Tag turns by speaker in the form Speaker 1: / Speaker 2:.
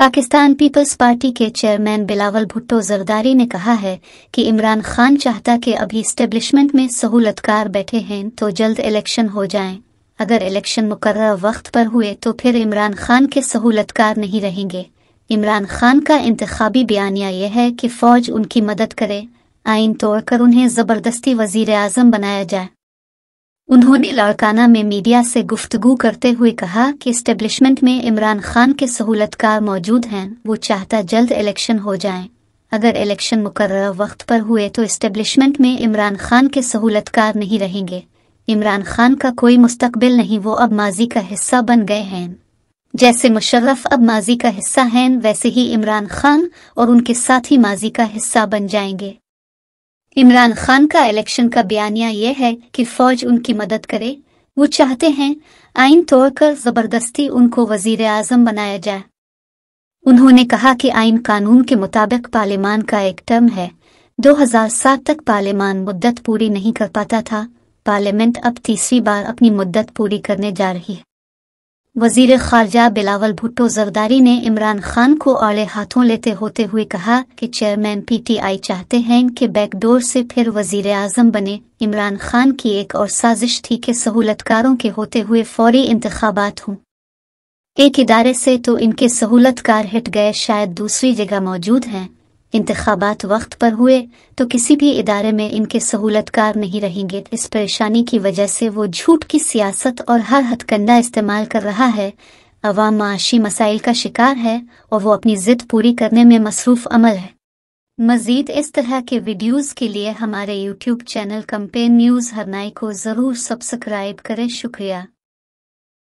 Speaker 1: Pakistan peoples party के chairman Bilawal Bhutto Zardari ने कहा है कि इमरान खान चाहता कि अभी स्टेब्लिशमेंट में सहूलतकार बैठे हैं तो जल्द इलेक्शन हो जाएं। अगर इलेक्शन मुकर वक्त पर हुए तो फिर इमरान खान के सहूलतकार नहीं रहेंगे इमरान खान का इंतबी बयानिया यह है कि फौज उनकी मदद करे आइन तोड़ कर उन्हें जबरदस्ती वजीर आजम बनाया जाए उन्होंने लाड़काना में मीडिया से गुफ्तगू करते हुए कहा कि स्टेब्लिशमेंट में इमरान खान के सहूलतकार मौजूद हैं वो चाहता जल्द इलेक्शन हो जाए अगर इलेक्शन मुकर वक्त पर हुए तो इस्टेब्लिशमेंट में इमरान खान के सहूलतकार नहीं रहेंगे इमरान खान का कोई मुस्तकबिल नहीं वो अब माजी का हिस्सा बन गए हैं जैसे मुशर्रफ अब माजी का हिस्सा हैं वैसे ही इमरान खान और उनके साथ ही माजी का हिस्सा बन जाएंगे इमरान खान का इलेक्शन का बयानिया यह है कि फौज उनकी मदद करे वो चाहते हैं आइन तोड़कर जबरदस्ती उनको वजीर आजम बनाया जाए उन्होंने कहा कि आइन कानून के मुताबिक पार्लियामान का एक टर्म है 2007 तक पार्लियामान मुद्दत पूरी नहीं कर पाता था पार्लियामेंट अब तीसरी बार अपनी मुद्दत पूरी करने जा रही है वजीर खारजा बिलावल भुट्टो जरदारी ने इमरान खान को आड़े हाथों लेते होते हुए कहा कि चेयरमैन पीटीआई चाहते हैं कि बैकडोर से फिर वजीर आजम बने इमरान खान की एक और साजिश थी कि सहूलतकारों के होते हुए फौरी इंतबात हों एक इदारे से तो इनके सहूलतकार हट गए शायद दूसरी जगह मौजूद हैं इंतबात वक्त पर हुए तो किसी भी इदारे में इनके सहूलतकार नहीं रहेंगे इस परेशानी की वजह से वो झूठ की सियासत और हर हथकंडा इस्तेमाल कर रहा है अवाम माशी मसाइल का शिकार है और वो अपनी जिद पूरी करने में मसरूफ अमल है मजीद इस तरह के वीडियोज़ के लिए हमारे YouTube channel campaign news Harnai को ज़रूर सब्सक्राइब करें शुक्रिया